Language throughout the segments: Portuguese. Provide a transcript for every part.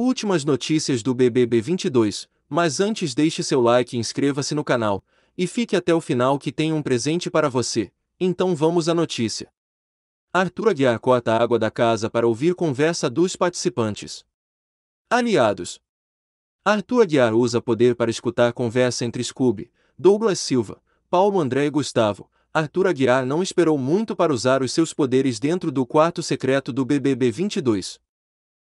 Últimas notícias do BBB 22, mas antes deixe seu like e inscreva-se no canal, e fique até o final que tem um presente para você. Então vamos à notícia. Arthur Aguiar corta a água da casa para ouvir conversa dos participantes. Aliados. Arthur Aguiar usa poder para escutar conversa entre Scooby, Douglas Silva, Paulo André e Gustavo. Arthur Aguiar não esperou muito para usar os seus poderes dentro do quarto secreto do BBB 22.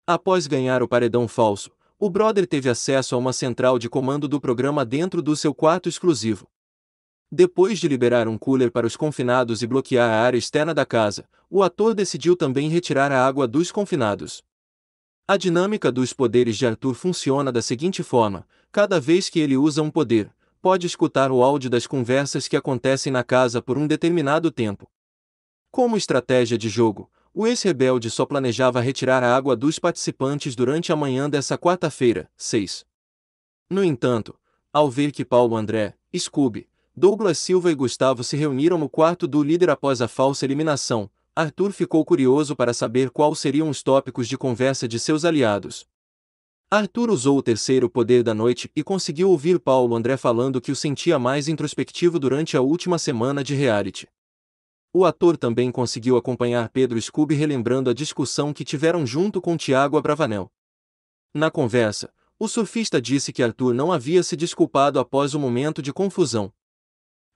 Após ganhar o paredão falso, o brother teve acesso a uma central de comando do programa dentro do seu quarto exclusivo. Depois de liberar um cooler para os confinados e bloquear a área externa da casa, o ator decidiu também retirar a água dos confinados. A dinâmica dos poderes de Arthur funciona da seguinte forma: cada vez que ele usa um poder, pode escutar o áudio das conversas que acontecem na casa por um determinado tempo. Como estratégia de jogo, o ex-rebelde só planejava retirar a água dos participantes durante a manhã dessa quarta-feira, 6. No entanto, ao ver que Paulo André, Scooby, Douglas Silva e Gustavo se reuniram no quarto do líder após a falsa eliminação, Arthur ficou curioso para saber quais seriam os tópicos de conversa de seus aliados. Arthur usou o terceiro poder da noite e conseguiu ouvir Paulo André falando que o sentia mais introspectivo durante a última semana de reality. O ator também conseguiu acompanhar Pedro Scooby relembrando a discussão que tiveram junto com Tiago Abravanel. Na conversa, o surfista disse que Arthur não havia se desculpado após o momento de confusão.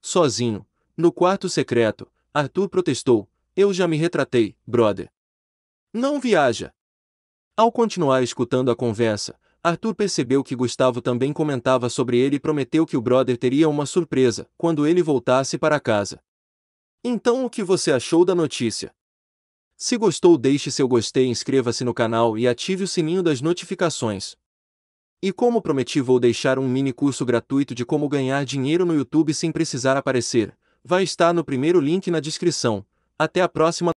Sozinho, no quarto secreto, Arthur protestou: Eu já me retratei, brother. Não viaja. Ao continuar escutando a conversa, Arthur percebeu que Gustavo também comentava sobre ele e prometeu que o brother teria uma surpresa quando ele voltasse para casa. Então, o que você achou da notícia? Se gostou, deixe seu gostei, inscreva-se no canal e ative o sininho das notificações. E como prometi, vou deixar um mini curso gratuito de como ganhar dinheiro no YouTube sem precisar aparecer. Vai estar no primeiro link na descrição. Até a próxima!